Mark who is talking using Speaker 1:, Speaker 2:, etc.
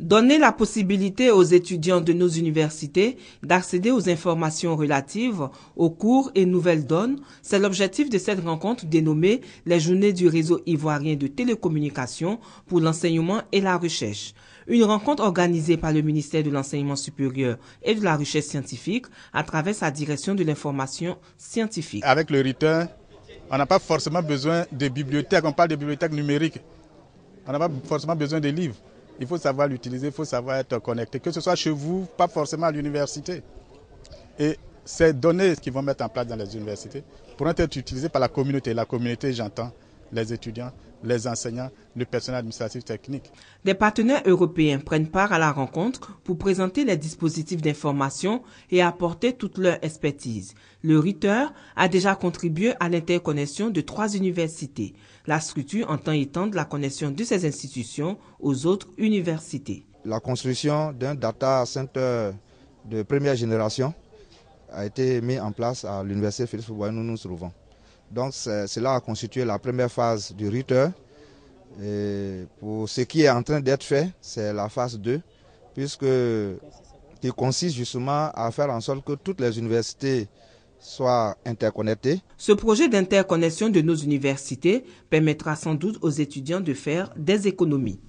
Speaker 1: Donner la possibilité aux étudiants de nos universités d'accéder aux informations relatives aux cours et nouvelles donnes, c'est l'objectif de cette rencontre dénommée les Journées du réseau ivoirien de télécommunications pour l'enseignement et la recherche. Une rencontre organisée par le ministère de l'Enseignement supérieur et de la recherche scientifique à travers sa direction de l'information scientifique. Avec le return, on
Speaker 2: n'a pas forcément besoin de bibliothèques, on parle de bibliothèques numériques. On n'a pas forcément besoin de livres. Il faut savoir l'utiliser, il faut savoir être connecté, que ce soit chez vous, pas forcément à l'université. Et ces données qu'ils vont mettre en place dans les universités pourront être utilisées par la communauté. La communauté, j'entends les étudiants, les enseignants, le personnel administratif technique.
Speaker 1: Des partenaires européens prennent part à la rencontre pour présenter les dispositifs d'information et apporter toute leur expertise. Le RITER a déjà contribué à l'interconnexion de trois universités. La structure entend étendre la connexion de ces institutions aux
Speaker 3: autres universités. La construction d'un data center de première génération a été mise en place à l'université Félix où nous nous trouvons. Donc cela a constitué la première phase du RITER. pour ce qui est en train d'être fait, c'est la phase 2, puisque qui consiste justement à faire en sorte que toutes les universités soient interconnectées. Ce projet d'interconnexion
Speaker 1: de nos universités permettra sans doute aux étudiants de faire des économies.